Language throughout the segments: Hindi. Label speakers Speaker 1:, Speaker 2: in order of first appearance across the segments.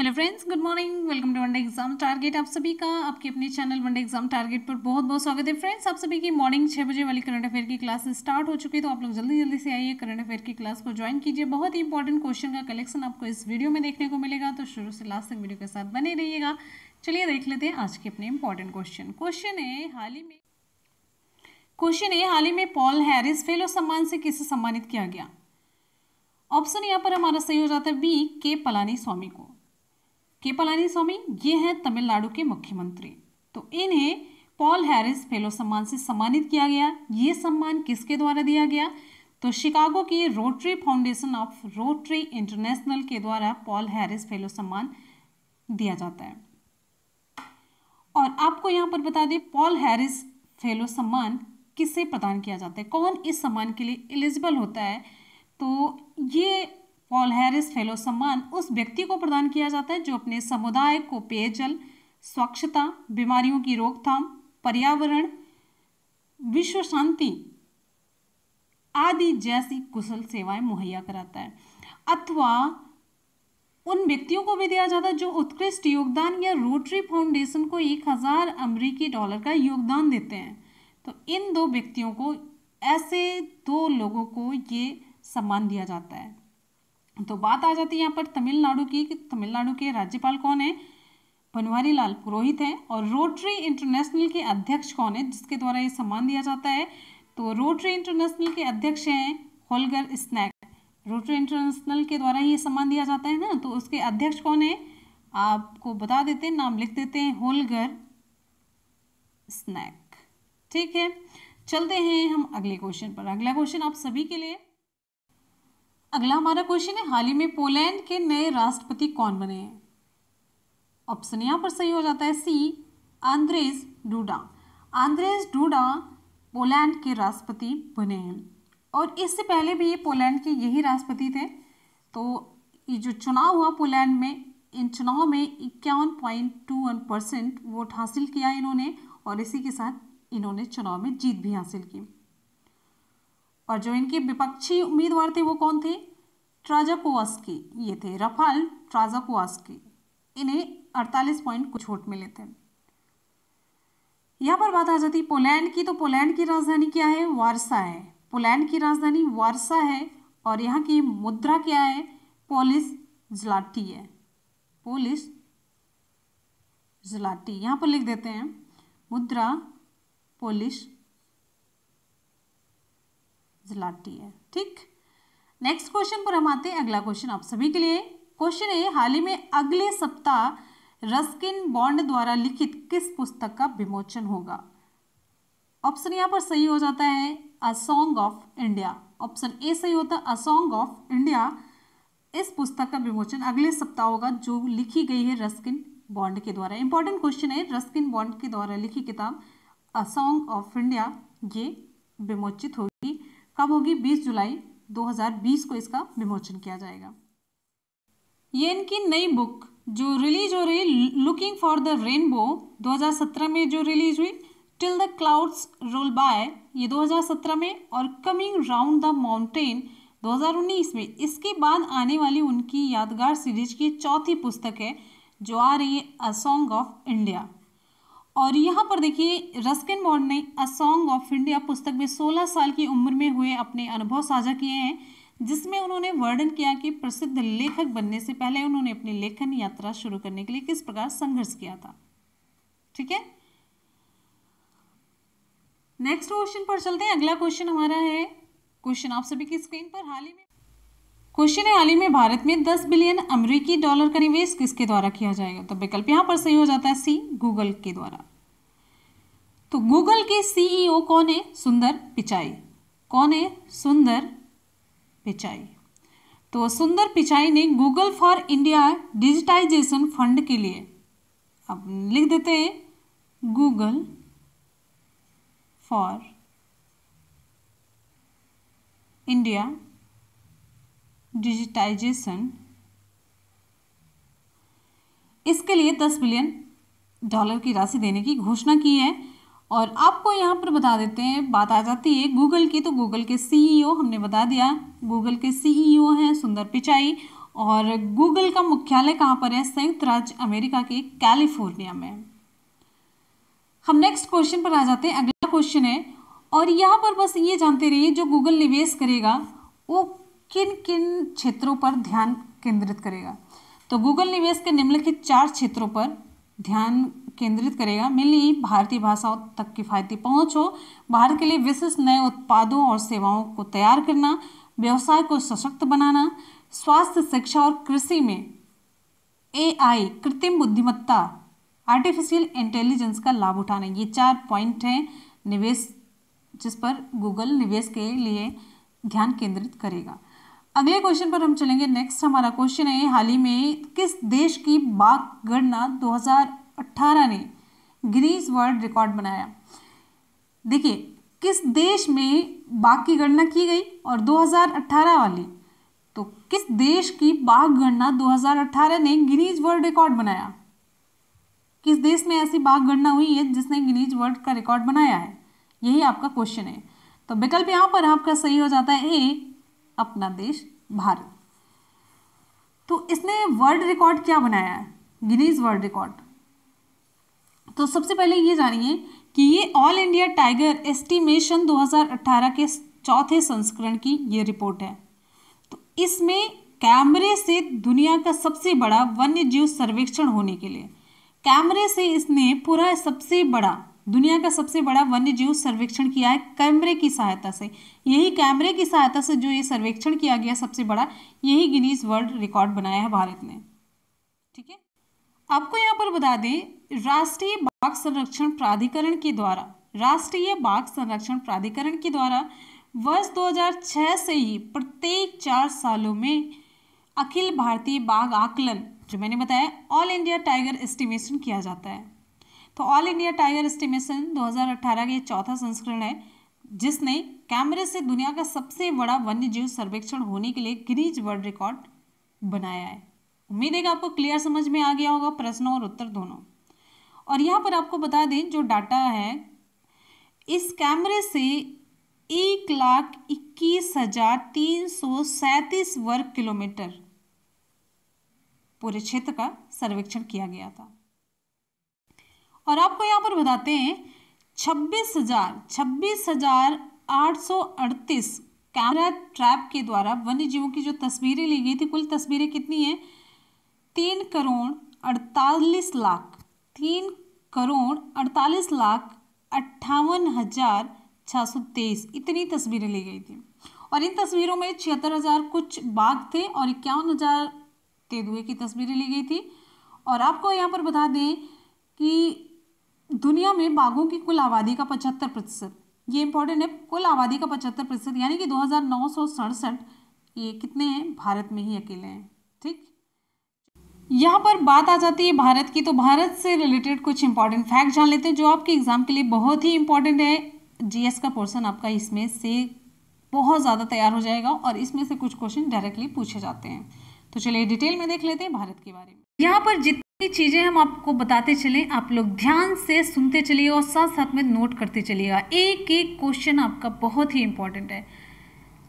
Speaker 1: hello friends good morning welcome to one day exam target आप सभी का आपके अपने चैनल वनडे एग्जाम टारगेट पर बहुत बहुत स्वागत है फ्रेंड्स आप सभी की मॉर्निंग छः बजे वाली करंट अफेयर की क्लास स्टार्ट हो चुकी है तो आप लोग जल्दी जल्दी से आइए करंट अफेयर की क्लास को ज्वाइन कीजिए बहुत ही इंपॉर्टेंट क्वेश्चन का कलेक्शन आपको इस वीडियो में देखने को मिलेगा तो शुरू से लास्ट तक वीडियो के साथ बने रहिएगा चलिए देख लेते हैं आज के अपने इंपॉर्टेंट क्वेश्चन क्वेश्चन है हाल ही में क्वेश्चन है हाल ही में पॉल हैरिस फेलो सम्मान से किसे सम्मानित किया गया ऑप्शन यहाँ पर हमारा सही हो जाता है बी के पलानी स्वामी को के पलानी स्वामी ये हैं तमिलनाडु के मुख्यमंत्री तो इन्हें पॉल हैरिस फेलो सम्मान से सम्मानित किया गया ये सम्मान किसके द्वारा दिया गया तो शिकागो की Rotary Foundation of Rotary International के द्वारा पॉल हैरिस फेलो सम्मान दिया जाता है और आपको यहाँ पर बता दें पॉल हैरिस फेलो सम्मान किसे प्रदान किया जाता है कौन इस सम्मान के लिए एलिजिबल होता है तो ये पॉल हैरिस फेलो सम्मान उस व्यक्ति को प्रदान किया जाता है जो अपने समुदाय को पेयजल स्वच्छता बीमारियों की रोकथाम पर्यावरण विश्व शांति आदि जैसी कुशल सेवाएं मुहैया कराता है अथवा उन व्यक्तियों को भी दिया जाता है जो उत्कृष्ट योगदान या रोटरी फाउंडेशन को एक हज़ार अमरीकी डॉलर का योगदान देते हैं तो इन दो व्यक्तियों को ऐसे दो लोगों को ये सम्मान दिया जाता है तो बात आ जाती है यहाँ पर तमिलनाडु की तमिलनाडु के राज्यपाल कौन है बनवारी लाल पुरोहित है और रोटरी इंटरनेशनल के अध्यक्ष कौन है जिसके द्वारा ये सम्मान दिया जाता है तो रोटरी इंटरनेशनल के अध्यक्ष हैं होलगर स्नैक रोटरी इंटरनेशनल के द्वारा ये सम्मान दिया जाता है ना तो उसके अध्यक्ष कौन है आपको बता देते हैं नाम लिख देते हैं होलगर स्नैक ठीक है चलते हैं हम अगले क्वेश्चन पर अगला क्वेश्चन आप सभी के लिए अगला हमारा क्वेश्चन है हाल ही में पोलैंड के नए राष्ट्रपति कौन बने हैं ऑप्शन यहाँ पर सही हो जाता है C Andrzej Duda Andrzej Duda Poland के राष्ट्रपति बने हैं और इससे पहले भी ये पोलैंड के यही राष्ट्रपति थे तो ये जो चुनाव हुआ पोलैंड में इन चुनाव में इक्यावन point two one percent vote हासिल किया इन्होंने और इसी के साथ इन्होंने चुनाव में जीत भी हासिल की और जो इनके विपक्षी उम्मीदवार थे वो कौन थे ट्राजाकोवास्की ये थे रफाल ट्राजापोवास्की इन्हें 48 पॉइंट कुछ वोट मिले थे यहाँ पर बात आ जाती पोलैंड की तो पोलैंड की राजधानी क्या है वारसा है पोलैंड की राजधानी वारसा है और यहाँ की मुद्रा क्या है पोलिस जलाटी है पोलिस जलाटी यहाँ पर लिख देते हैं मुद्रा पोलिश जलाटी है ठीक नेक्स्ट क्वेश्चन पर हम आते हैं अगला क्वेश्चन आप सभी के लिए क्वेश्चन है हाल ही में अगले सप्ताह रस्किन बॉन्ड द्वारा लिखित किस पुस्तक का विमोचन होगा ऑप्शन यहाँ पर सही हो जाता है a song of India option A सही होता है अ सॉन्ग ऑफ इंडिया इस पुस्तक का विमोचन अगले सप्ताह होगा जो लिखी गई है रस्किन बॉन्ड के द्वारा इंपॉर्टेंट क्वेश्चन है रस्किन बॉन्ड के द्वारा लिखी किताब अ सॉन्ग ऑफ इंडिया ये विमोचित होगी कब होगी 20 जुलाई 2020 को इसका विमोचन किया जाएगा ये इनकी नई बुक जो रिलीज हो रही लुकिंग फॉर द रेनबो 2017 में जो रिलीज हुई till the clouds roll by ये 2017 में और कमिंग राउंड द माउंटेन 2019 में इसके बाद आने वाली उनकी यादगार सीरीज की चौथी पुस्तक है जो आ रही है अ सॉन्ग ऑफ इंडिया और यहाँ पर देखिए रस्किन बॉन्ड ने अ सॉन्ग ऑफ इंडिया पुस्तक में 16 साल की उम्र में हुए अपने अनुभव साझा किए हैं जिसमें उन्होंने वर्णन किया कि प्रसिद्ध लेखक बनने से पहले उन्होंने अपनी लेखन यात्रा शुरू करने के लिए किस प्रकार संघर्ष किया था ठीक है नेक्स्ट क्वेश्चन पर चलते हैं अगला क्वेश्चन हमारा है क्वेश्चन आप सभी की स्क्रीन पर हाल ही में क्वेश्चन है हाल ही में भारत में 10 बिलियन अमेरिकी डॉलर का निवेश किसके द्वारा किया जाएगा तो विकल्प यहां पर सही हो जाता है सी गूगल के द्वारा तो गूगल के सीईओ e कौन है सुंदर पिचाई कौन है सुंदर पिचाई तो सुंदर पिचाई ने Google for India digitisation fund के लिए अब लिख देते हैं गूगल फॉर इंडिया डिजिटाइजेशन इसके लिए दस बिलियन डॉलर की राशि देने की घोषणा की है और आपको यहाँ पर बता देते हैं बात आ जाती है गूगल की तो गूगल के सीईओ e हमने बता दिया गूगल के सीईओ e हैं सुंदर पिचाई और गूगल का मुख्यालय कहाँ पर है संयुक्त राज्य अमेरिका के कैलिफोर्निया में हम नेक्स्ट क्वेश्चन पर आ जाते हैं अगला क्वेश्चन है और यहाँ पर बस ये जानते रहिए जो गूगल निवेश करेगा वो किन किन क्षेत्रों पर ध्यान केंद्रित करेगा तो गूगल निवेश के निम्नलिखित चार क्षेत्रों पर ध्यान केंद्रित करेगा मिली भारतीय भाषाओं तक किफ़ायती पहुंच हो भारत के लिए विशिष्ट नए उत्पादों और सेवाओं को तैयार करना व्यवसाय को सशक्त बनाना स्वास्थ्य शिक्षा और कृषि में एआई कृत्रिम बुद्धिमत्ता आर्टिफिशियल इंटेलिजेंस का लाभ उठाना ये चार पॉइंट हैं निवेश जिस पर गूगल निवेश के लिए ध्यान केंद्रित करेगा अगले क्वेश्चन पर हम चलेंगे नेक्स्ट हमारा क्वेश्चन है हाल ही में किस देश की बाघ गणना 2018 ने ग्रीस वर्ल्ड रिकॉर्ड बनाया देखिए किस देश में बाघ की गणना की गई और 2018 वाली तो किस देश की बाघ गणना 2018 ने गिनीज वर्ल्ड रिकॉर्ड बनाया किस देश में ऐसी बाघ गणना हुई है जिसने गिनीज वर्ल्ड का रिकॉर्ड बनाया है यही आपका क्वेश्चन है तो विकल्प यहां पर आपका सही हो जाता है ए अपना देश भारत तो इसने वर्ल्ड रिकॉर्ड क्या बनाया है गिनीज वर्ल्ड रिकॉर्ड तो सबसे पहले ये जानिए कि ये ऑल इंडिया टाइगर एस्टीमेशन 2018 के चौथे संस्करण की ये रिपोर्ट है तो इसमें कैमरे से दुनिया का सबसे बड़ा वन्य जीव सर्वेक्षण होने के लिए कैमरे से इसने पूरा सबसे बड़ा दुनिया का सबसे बड़ा वन्य जीव सर्वेक्षण किया है कैमरे की सहायता से यही कैमरे की सहायता से जो ये सर्वेक्षण किया गया सबसे बड़ा यही गिनीज वर्ल्ड रिकॉर्ड बनाया है भारत ने ठीक है आपको यहाँ पर बता दें राष्ट्रीय बाघ संरक्षण प्राधिकरण के द्वारा राष्ट्रीय बाघ संरक्षण प्राधिकरण के द्वारा वर्ष 2006 से ही प्रत्येक चार सालों में अखिल भारतीय बाघ आकलन जो मैंने बताया ऑल इंडिया टाइगर एस्टिमेशन किया जाता है तो ऑल इंडिया टाइगर एस्टिमेशन 2018 का ये चौथा संस्करण है जिसने कैमरे से दुनिया का सबसे बड़ा वन्य जीव सर्वेक्षण होने के लिए गिरीज वर्ल्ड रिकॉर्ड बनाया है उम्मीद है कि आपको क्लियर समझ में आ गया होगा प्रश्नों और उत्तर दोनों और यहाँ पर आपको बता दें जो डाटा है इस कैमरे से एक लाख इक्कीस हजार तीन सौ सैंतीस वर्ग किलोमीटर पूरे क्षेत्र का सर्वेक्षण किया गया था और आपको यहाँ पर बताते हैं छब्बीस हजार छब्बीस हजार आठ सौ अड़तीस कैमरा ट्रैप के द्वारा वन्य जीवों की जो तस्वीरें ली गई थी कुल तस्वीरें कितनी हैं तीन करोड़ अड़तालीस लाख तीन करोड़ अड़तालीस लाख अट्ठावन हजार छः सौ तेईस इतनी तस्वीरें ली गई थी और इन तस्वीरों में छिहत्तर हजार कुछ बाघ थे और इक्यावन हजार तेंदुए की तस्वीरें ली गई थी और आपको यहाँ पर बता दें कि दुनिया में बाघों की कुल आबादी का पचहत्तर प्रतिशत ये इंपॉर्टेंट है कुल आबादी का पचहत्तर प्रतिशत यानी कि दो हज़ार नौ सौ सड़सठ ये कितने हैं भारत में ही अकेले हैं ठीक यहाँ पर बात आ जाती है भारत की तो भारत से रिलेटेड कुछ इंपॉर्टेंट फैक्ट जान लेते हैं जो आपके एग्जाम के लिए बहुत ही इंपॉर्टेंट है जीएस का पोर्सन आपका इसमें से बहुत ज़्यादा तैयार हो जाएगा और इसमें से कुछ क्वेश्चन डायरेक्टली पूछे जाते हैं तो चलिए डिटेल में देख लेते हैं भारत के बारे में यहाँ पर जित ये चीज़ें हम आपको बताते चलें आप लोग ध्यान से सुनते चलिए और साथ साथ में नोट करते चलिएगा एक एक क्वेश्चन आपका बहुत ही इंपॉर्टेंट है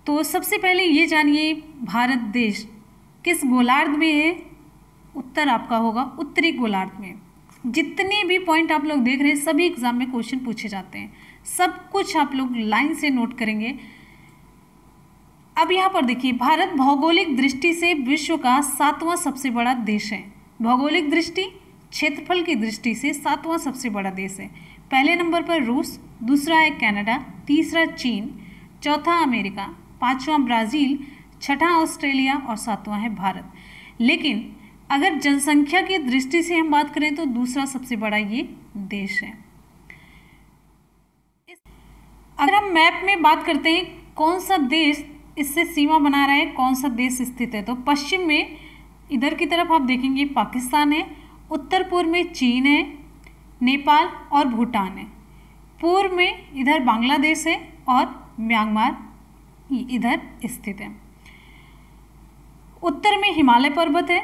Speaker 1: तो सबसे पहले ये जानिए भारत देश किस गोलार्ध में है उत्तर आपका होगा उत्तरी गोलार्ध में जितने भी पॉइंट आप लोग देख रहे हैं सभी एग्जाम में क्वेश्चन पूछे जाते हैं सब कुछ आप लोग लाइन से नोट करेंगे अब यहाँ पर देखिए भारत भौगोलिक दृष्टि से विश्व का सातवां सबसे बड़ा देश है भौगोलिक दृष्टि क्षेत्रफल की दृष्टि से सातवां सबसे बड़ा देश है पहले नंबर पर रूस दूसरा है कनाडा तीसरा चीन चौथा अमेरिका पांचवां ब्राज़ील छठा ऑस्ट्रेलिया और सातवां है भारत लेकिन अगर जनसंख्या की दृष्टि से हम बात करें तो दूसरा सबसे बड़ा ये देश है अगर हम मैप में बात करते हैं कौन सा देश इससे सीमा बना रहा है कौन सा देश स्थित है तो पश्चिम में इधर की तरफ आप देखेंगे पाकिस्तान है उत्तर पूर्व में चीन है नेपाल और भूटान है पूर्व में इधर बांग्लादेश है और म्यांमार इधर स्थित है उत्तर में हिमालय पर्वत है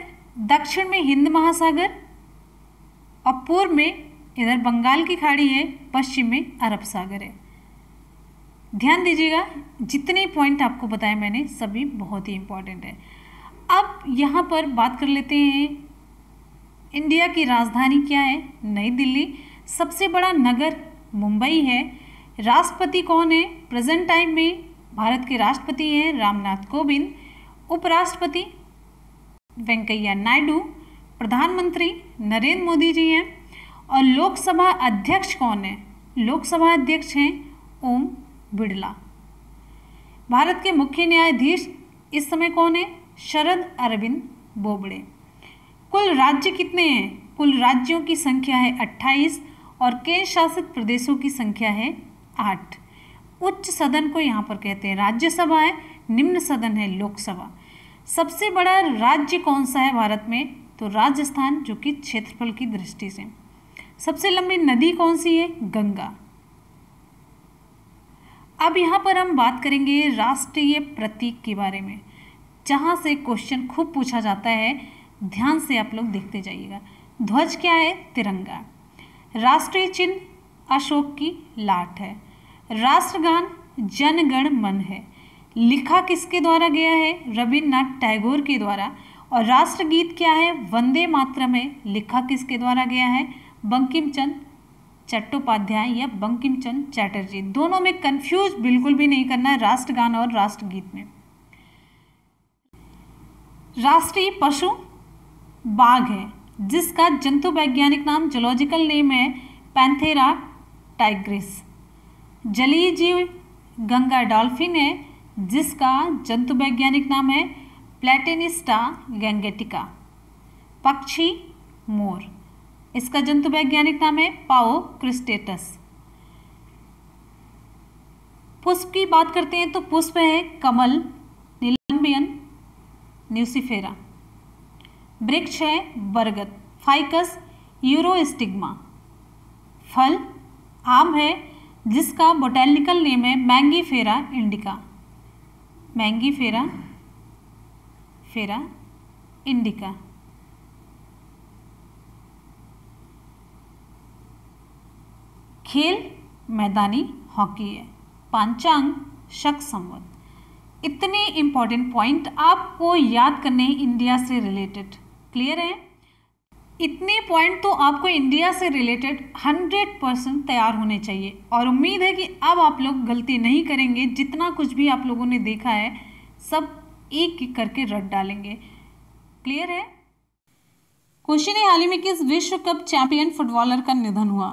Speaker 1: दक्षिण में हिंद महासागर और पूर्व में इधर बंगाल की खाड़ी है पश्चिम में अरब सागर है ध्यान दीजिएगा जितने पॉइंट आपको बताए मैंने सभी बहुत ही इंपॉर्टेंट है अब यहाँ पर बात कर लेते हैं इंडिया की राजधानी क्या है नई दिल्ली सबसे बड़ा नगर मुंबई है राष्ट्रपति कौन है प्रेजेंट टाइम में भारत के राष्ट्रपति हैं रामनाथ कोविंद उपराष्ट्रपति वेंकैया नायडू प्रधानमंत्री नरेंद्र मोदी जी हैं और लोकसभा अध्यक्ष कौन है लोकसभा अध्यक्ष हैं ओम बिड़ला भारत के मुख्य न्यायाधीश इस समय कौन है शरद अरविंद बोबड़े कुल राज्य कितने हैं कुल राज्यों की संख्या है अट्ठाईस और केंद्र शासित प्रदेशों की संख्या है आठ उच्च सदन को यहाँ पर कहते हैं राज्यसभा है निम्न सदन है लोकसभा सबसे बड़ा राज्य कौन सा है भारत में तो राजस्थान जो कि क्षेत्रफल की दृष्टि से सबसे लंबी नदी कौन सी है गंगा अब यहाँ पर हम बात करेंगे राष्ट्रीय प्रतीक के बारे में जहाँ से क्वेश्चन खूब पूछा जाता है ध्यान से आप लोग देखते जाइएगा ध्वज क्या है तिरंगा राष्ट्रीय चिन्ह अशोक की लाट है राष्ट्रगान जनगण मन है लिखा किसके द्वारा गया है रविन्द्रनाथ टैगोर के द्वारा और राष्ट्रगीत क्या है वंदे मातरम है लिखा किसके द्वारा गया है बंकिम चंद चट्टोपाध्याय या बंकिम चंद चैटर्जी दोनों में कंफ्यूज बिल्कुल भी नहीं करना है राष्ट्रगान और राष्ट्रगीत में राष्ट्रीय पशु बाघ है जिसका जंतु वैज्ञानिक नाम जोलॉजिकल नेम है पैंथेरा टाइग्रिस जलीय जीव गंगा डॉल्फिन है जिसका जंतु वैज्ञानिक नाम है प्लेटेनिस्टा गैंगेटिका पक्षी मोर इसका जंतु वैज्ञानिक नाम है पाओ क्रिस्टेटस पुष्प की बात करते हैं तो पुष्प है कमल नीलम्बियन न्यूसिफेरा वृक्ष है बरगद फाइकस यूरोस्टिग्मा फल आम है जिसका बोटैनिकल नेम है Mangifera indica Mangifera फेरा इंडिका खेल मैदानी हॉकी है पांचांग शक संवत इतने इम्पॉर्टेंट पॉइंट आपको याद करने हैं इंडिया से रिलेटेड क्लियर है इतने पॉइंट तो आपको इंडिया से रिलेटेड 100 परसेंट तैयार होने चाहिए और उम्मीद है कि अब आप लोग गलती नहीं करेंगे जितना कुछ भी आप लोगों ने देखा है सब एक एक करके रट डालेंगे क्लियर है क्वेश्चन है हाल ही में किस विश्व कप चैंपियन फुटबॉलर का निधन हुआ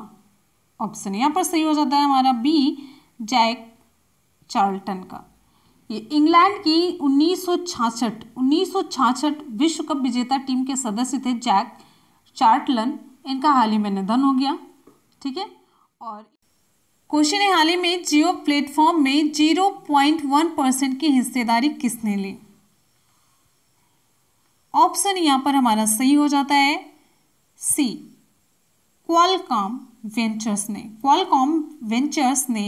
Speaker 1: ऑप्शन यहाँ पर सही हो जाता है हमारा बी जैक चार्ल्टन का इंग्लैंड की 1966 1966 विश्व कप विजेता टीम के सदस्य थे जैक चार्टलन इनका हाल ही में निधन हो गया ठीक है और क्वेश्चन है हाल ही में जियो प्लेटफॉर्म में 0.1 परसेंट की हिस्सेदारी किसने ली ऑप्शन यहां पर हमारा सही हो जाता है सी क्वालकॉम वेंचर्स ने क्वालकॉम वेंचर्स ने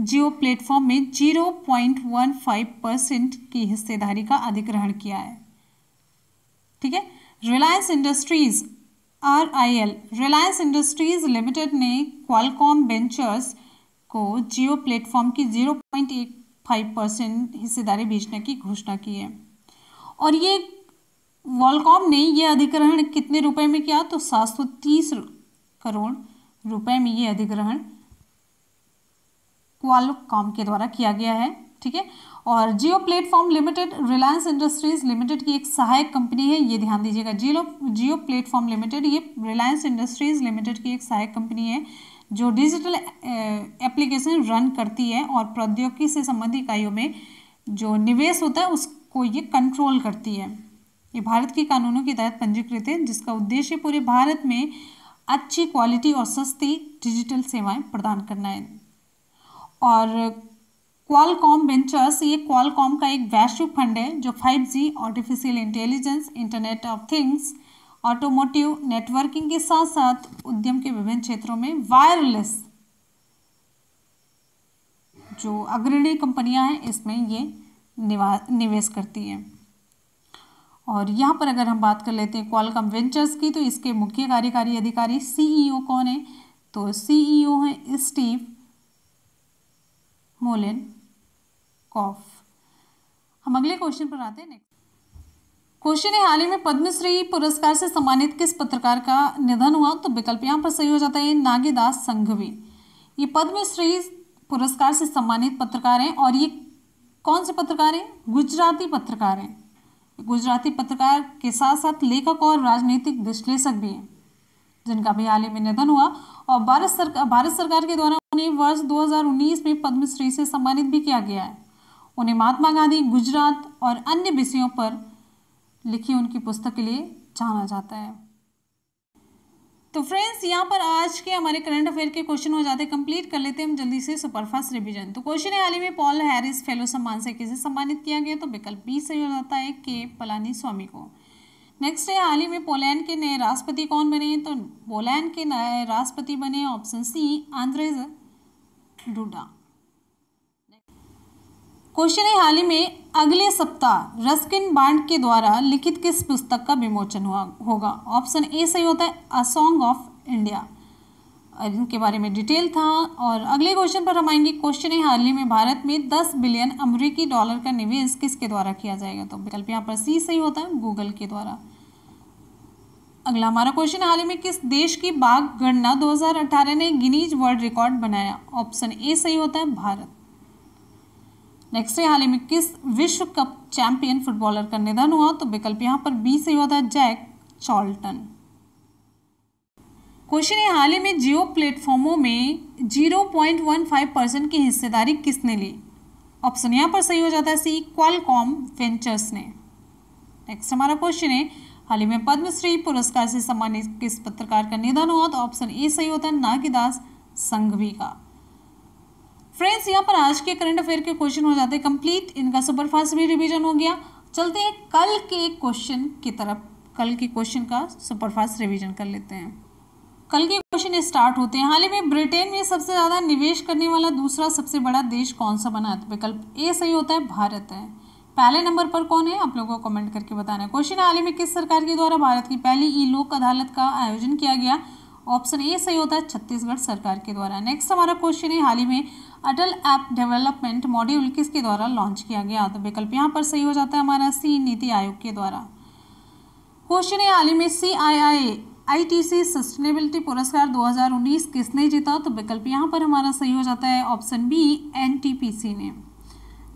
Speaker 1: जियो प्लेटफॉर्म में 0.15 परसेंट की हिस्सेदारी का अधिग्रहण किया है ठीक है Reliance Industries R I L Reliance Industries Limited ने क्वालकॉम वेंचर्स को जियो प्लेटफॉर्म की फाइव परसेंट हिस्सेदारी भेजने की घोषणा की है और ये वॉलकॉम ने यह अधिग्रहण कितने रुपए में किया तो तीस करोड़ रुपए में ये अधिग्रहण क्वालकॉम के द्वारा किया गया है ठीक है और Jio platform limited Reliance Industries Limited की एक सहायक कंपनी है ये ध्यान दीजिएगा जियो जियो प्लेटफॉर्म लिमिटेड ये रिलायंस इंडस्ट्रीज लिमिटेड की एक सहायक कंपनी है जो डिजिटल एप्लीकेशन रन करती है और प्रौद्योगिकी से संबंधित इकाइयों में जो निवेश होता है उसको ये कंट्रोल करती है ये भारत के कानूनों के तहत पंजीकृत है जिसका उद्देश्य पूरे भारत में अच्छी क्वालिटी और सस्ती डिजिटल सेवाएं प्रदान करना है और क्वालकॉम वेंचर्स ये क्वालकॉम का एक वैश्विक फंड है जो 5G artificial intelligence internet of things automotive networking के साथ साथ उद्यम के विभिन्न क्षेत्रों में वायरलेस जो अग्रणी कंपनियां हैं इसमें ये निवेश करती हैं और यहाँ पर अगर हम बात कर लेते हैं क्वालकॉम वेंचर्स की तो इसके मुख्य कार्यकारी अधिकारी सीईओ e कौन है तो सीईओ e हैं स्टीव मोलिन कॉफ हम अगले क्वेश्चन पर आते हैं क्वेश्चन है हाल ही में पद्मश्री पुरस्कार से सम्मानित किस पत्रकार का निधन हुआ तो विकल्प यहाँ पर सही हो जाता है नागेदास संघवी ये पद्मश्री पुरस्कार से सम्मानित पत्रकार हैं और ये कौन से पत्रकार हैं गुजराती पत्रकार हैं गुजराती पत्रकार के साथ साथ लेखक और राजनीतिक विश्लेषक भी हैं जिनका भी हाल ही में निधन हुआ और भारत सरकार भारत सरकार के द्वारा उन्हें वर्ष 2019 में पद्मश्री से सम्मानित भी किया गया है उन्हें महात्मा गांधी गुजरात और अन्य विषयों पर लिखी उनकी पुस्तक के लिए जाना जाता है तो फ्रेंड्स यहाँ पर आज के हमारे करंट अफेयर के क्वेश्चन हो जाते हैं कंप्लीट कर लेते हैं हम जल्दी से सुपरफास्ट रिवीजन तो क्वेश्चन है हाल ही में पॉल हैरिस फेलो सम्मान से किसे सम्मानित किया गया तो विकल्प बी सही हो जाता है के पलानी स्वामी को नेक्स्ट है हाल ही में पोलैंड के नए राष्ट्रपति कौन बने हैं तो पोलैंड के नए राष्ट्रपति बने option C Andrzej Duda question है हाल ही में अगले सप्ताह रस्किन बांड के द्वारा लिखित किस पुस्तक का विमोचन हुआ होगा ऑप्शन ए सही होता है अ सॉन्ग ऑफ इंडिया इनके बारे में डिटेल था और अगले क्वेश्चन पर हम आएंगे क्वेश्चन है हाल ही में भारत में 10 बिलियन अमरीकी डॉलर का निवेश किसके द्वारा किया जाएगा तो विकल्प यहाँ पर सी सही होता है गूगल के द्वारा अगला हमारा क्वेश्चन हाल ही में किस देश की बाघ गणना 2018 ने गिनीज वर्ल्ड रिकॉर्ड बनाया ऑप्शन ए सही होता है भारत नेक्स्ट है हाल ही में किस विश्व कप चैंपियन फुटबॉलर का निधन हुआ तो विकल्प यहाँ पर बी सही होता है जैक चॉल्टन क्वेश्चन है हाल ही में जियो प्लेटफॉर्मों में 0.15 परसेंट की हिस्सेदारी किसने ली ऑप्शन यहाँ पर सही हो जाता है सी क्वालकॉम वेंचर्स ने नेक्स्ट हमारा क्वेश्चन है हाल ही में पद्मश्री पुरस्कार से सम्मानित किस पत्रकार का निधन हुआ तो ऑप्शन ए सही होता है नागीदास संघवी का फ्रेंड्स यहाँ पर आज के करंट अफेयर के क्वेश्चन हो जाते हैं कंप्लीट इनका सुपरफास्ट भी रिवीजन हो गया चलते हैं कल के क्वेश्चन की तरफ कल के क्वेश्चन का सुपरफास्ट रिवीजन कर लेते हैं कल के क्वेश्चन स्टार्ट होते हैं हाल ही में ब्रिटेन में सबसे ज़्यादा निवेश करने वाला दूसरा सबसे बड़ा देश कौन सा बना है तो विकल्प ए सही होता है भारत है पहले नंबर पर कौन है आप लोगों को कमेंट करके बताना है क्वेश्चन हाल ही में किस सरकार के द्वारा भारत की पहली ई लोक अदालत का आयोजन किया गया ऑप्शन ए सही होता है छत्तीसगढ़ सरकार के द्वारा नेक्स्ट हमारा क्वेश्चन है हाल ही में अटल ऐप डेवलपमेंट मॉड्यूल किसके द्वारा लॉन्च किया गया तो विकल्प यहाँ पर सही हो जाता है हमारा सी नीति आयोग के द्वारा क्वेश्चन है हाल ही में सी आई आई आई टी सी सस्टेनेबिलिटी पुरस्कार 2019 किसने जीता तो विकल्प यहाँ पर हमारा सही हो जाता है option B N T P C ने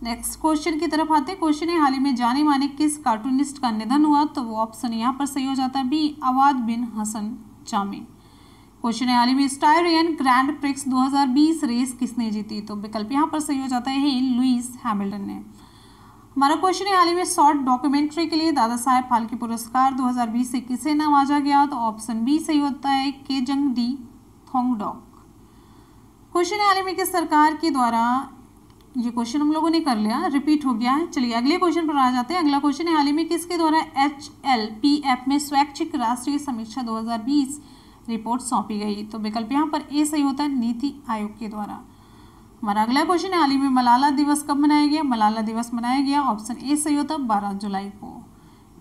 Speaker 1: नेक्स्ट क्वेश्चन की तरफ आते हैं क्वेश्चन है हाल ही में जाने माने किस कार्टूनिस्ट का निधन हुआ तो वो ऑप्शन यहाँ पर सही हो जाता है B Awad bin Hassan Jami question है हाल ही में स्टायरियन ग्रैंड प्रिक्स 2020 रेस किसने जीती तो विकल्प यहाँ पर सही हो जाता है लुइस हैमिल्टन ने हमारा क्वेश्चन है हाल ही में शॉर्ट डॉक्यूमेंट्री के लिए दादा साहेब फाल्के पुरस्कार दो से किसे नवाजा गया तो ऑप्शन बी सही होता है के जंग डी थोंगडॉक क्वेश्चन है हाल ही में किस सरकार के द्वारा ये क्वेश्चन हम लोगों ने कर लिया रिपीट हो गया है चलिए अगले क्वेश्चन पर आ जाते हैं अगला क्वेश्चन है हाल ही में किसके द्वारा एच एल पी एफ में स्वैच्छिक राष्ट्रीय समीक्षा 2020 रिपोर्ट सौंपी गई तो विकल्प यहाँ पर ए सही होता है नीति आयोग के द्वारा हमारा अगला क्वेश्चन है हाल ही में मलाला दिवस कब मनाया गया मलाला दिवस मनाया गया ऑप्शन ए सही होता है बारह जुलाई को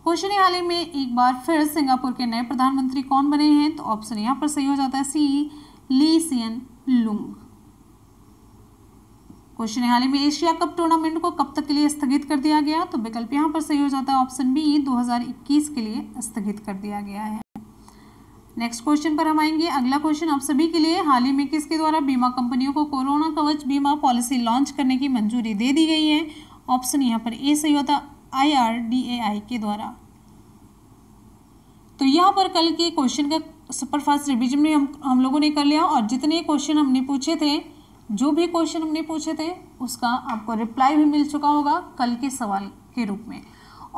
Speaker 1: क्वेश्चन है हाल ही में एक बार फिर सिंगापुर के नए प्रधानमंत्री कौन बने हैं तो ऑप्शन यहाँ पर सही हो जाता है सी ली सियन लुंग क्वेश्चन हाल ही में एशिया कप टूर्नामेंट को कब तक के लिए स्थगित कर दिया गया तो विकल्प यहाँ पर सही हो जाता है ऑप्शन बी 2021 के लिए स्थगित कर दिया गया है नेक्स्ट क्वेश्चन पर हम आएंगे अगला क्वेश्चन आप सभी के लिए हाल ही में किसके द्वारा बीमा कंपनियों को कोरोना कवच बीमा पॉलिसी लॉन्च करने की मंजूरी दे दी गई है ऑप्शन यहाँ पर ए सही होता आई आर डी ए आई के द्वारा तो यहाँ पर कल के क्वेश्चन का सुपरफास्ट रिविजन में हम हम लोगों ने कर लिया और जितने क्वेश्चन हमने पूछे थे जो भी क्वेश्चन हमने पूछे थे उसका आपको रिप्लाई भी मिल चुका होगा कल के सवाल के रूप में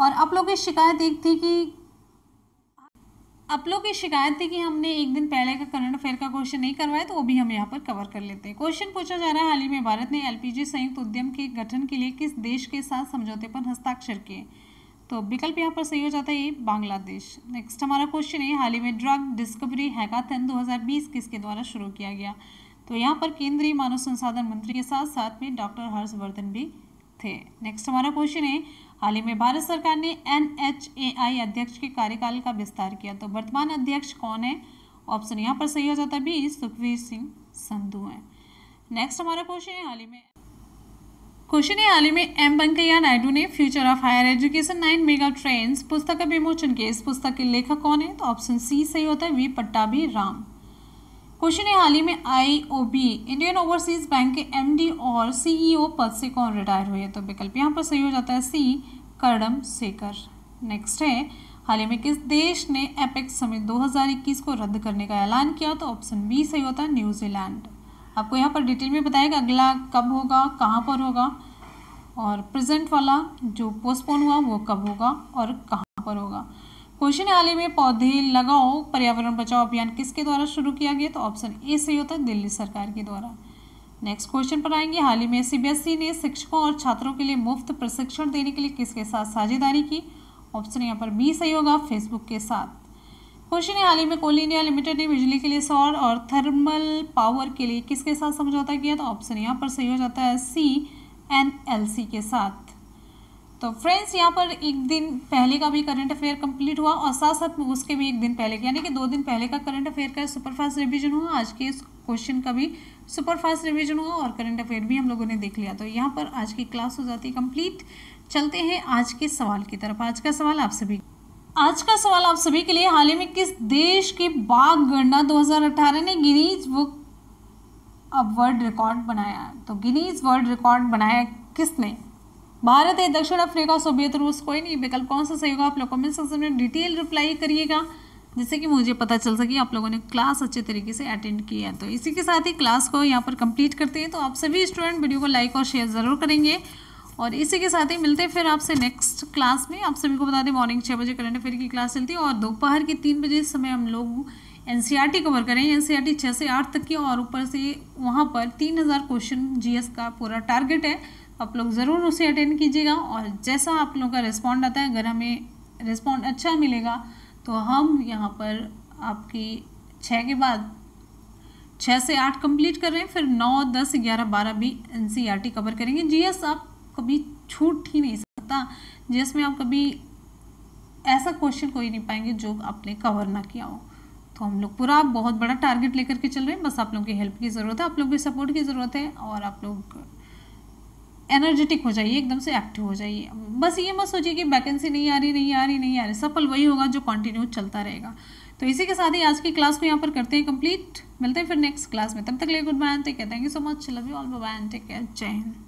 Speaker 1: और आप लोग की शिकायत एक थी कि आप लोग की शिकायत थी कि हमने एक दिन पहले का करंट अफेयर का क्वेश्चन नहीं करवाया तो वो भी हम यहाँ पर कवर कर लेते हैं क्वेश्चन पूछा जा रहा है हाल ही में भारत ने एलपीजी संयुक्त उद्यम के गठन के लिए किस देश के साथ समझौते पर हस्ताक्षर किए तो विकल्प यहाँ पर सही हो जाता है ये बांग्लादेश नेक्स्ट हमारा क्वेश्चन है हाल ही में ड्रग डिस्कवरी हैकाथन दो किसके द्वारा शुरू किया गया तो यहाँ पर केंद्रीय मानव संसाधन मंत्री के साथ साथ में डॉक्टर हर्षवर्धन भी थे नेक्स्ट हमारा क्वेश्चन है हाल ही में भारत सरकार ने एन अध्यक्ष के कार्यकाल का विस्तार किया तो वर्तमान अध्यक्ष कौन है ऑप्शन यहाँ पर सही हो जाता है बी सुखवीर सिंह संधु हैं नेक्स्ट हमारा क्वेश्चन है हाल ही में क्वेश्चन है हाल ही में एम वेंकैया नायडू ने future of higher education nine mega trends पुस्तक का विमोचन किया इस पुस्तक के लेखक कौन है तो ऑप्शन सी सही होता है वी पट्टाभी राम क्वेश्चन है हाल ही में आईओबी इंडियन ओवरसीज बैंक के एमडी और सीईओ e पद से कौन रिटायर हुए तो विकल्प यहाँ पर सही हो जाता है सी कर्णम शेखर नेक्स्ट है हाल ही में किस देश ने एपेक्स समिट 2021 को रद्द करने का ऐलान किया तो ऑप्शन बी सही होता है न्यूजीलैंड आपको यहाँ पर डिटेल में बताएगा अगला कब होगा कहाँ पर होगा और प्रेजेंट वाला जो पोस्टपोन हुआ वो कब होगा और कहाँ पर होगा क्वेश्चन हाल ही में पौधे लगाओ पर्यावरण बचाओ अभियान किसके द्वारा शुरू किया गया तो ऑप्शन ए सही होता है दिल्ली सरकार के द्वारा नेक्स्ट क्वेश्चन पर आएंगे हाल ही में सीबीएसई e ने शिक्षकों और छात्रों के लिए मुफ्त प्रशिक्षण देने के लिए किसके साथ साझेदारी की ऑप्शन यहाँ पर बी सही होगा फेसबुक के साथ क्वेश्चन हाल ही में कोल इंडिया लिमिटेड ने बिजली के लिए सौर और थर्मल पावर के लिए किसके साथ समझौता किया तो ऑप्शन यहाँ पर सही हो जाता है सी एन एल सी के साथ तो फ्रेंड्स यहाँ पर एक दिन पहले का भी करंट अफेयर कंप्लीट हुआ और साथ साथ उसके भी एक दिन पहले यानी कि दो दिन पहले का करंट अफेयर का सुपरफास्ट रिवीजन हुआ आज के इस क्वेश्चन का भी सुपरफास्ट रिवीजन हुआ और करंट अफेयर भी हम लोगों ने देख लिया तो यहाँ पर आज की क्लास हो जाती है कम्प्लीट चलते हैं आज के सवाल की तरफ आज का सवाल आप सभी आज का सवाल आप सभी के लिए हाल ही में किस देश की बाघ गणना 2018 ने गिनीज बुक अब वर्ल्ड रिकॉर्ड बनाया तो गिनीज वर्ल्ड रिकॉर्ड बनाया किसने भारत है दक्षिण अफ्रीका सोवियत रूस कोई नहीं विकल्प कौन सा सही होगा आप लोग कमेंट सेक्शन में डिटेल रिप्लाई करिएगा जिससे कि मुझे पता चल सके आप लोगों ने क्लास अच्छे तरीके से अटेंड की है तो इसी के साथ ही क्लास को यहाँ पर कंप्लीट करते हैं तो आप सभी स्टूडेंट वीडियो को लाइक और शेयर ज़रूर करेंगे और इसी के साथ ही मिलते हैं फिर आपसे नेक्स्ट क्लास में आप सभी को बता दें मॉर्निंग छः बजे करंट अफेयर की क्लास चलती है और दोपहर के तीन बजे इस समय हम लोग एन कवर e करें एन सी आर से आठ तक की और ऊपर से वहाँ पर तीन हज़ार क्वेश्चन जी का पूरा टारगेट है आप लोग ज़रूर उसे अटेंड कीजिएगा और जैसा आप लोगों का रिस्पॉन्ड आता है अगर हमें रिस्पॉन्ड अच्छा मिलेगा तो हम यहाँ पर आपकी छः के बाद छः से आठ कंप्लीट कर रहे हैं फिर नौ दस ग्यारह बारह भी एन कवर e करेंगे जीएस आप कभी छूट ही नहीं सकता जीएस में आप कभी ऐसा क्वेश्चन कोई नहीं पाएंगे जो आपने कवर ना किया हो तो हम लोग पूरा बहुत बड़ा टारगेट लेकर के चल रहे हैं बस आप लोगों की हेल्प की ज़रूरत है आप लोगों की सपोर्ट की ज़रूरत है और आप लोग एनर्जेटिक हो जाइए एकदम से एक्टिव हो जाइए बस ये मत सोचिए कि वैकेंसी नहीं आ रही नहीं आ रही नहीं आ रही सफल वही होगा जो कंटिन्यू चलता रहेगा तो इसी के साथ ही आज की क्लास को यहाँ पर करते हैं कंप्लीट मिलते हैं फिर नेक्स्ट क्लास में तब तक ले good bye take care thank you so much love you all bye take care जय हिंद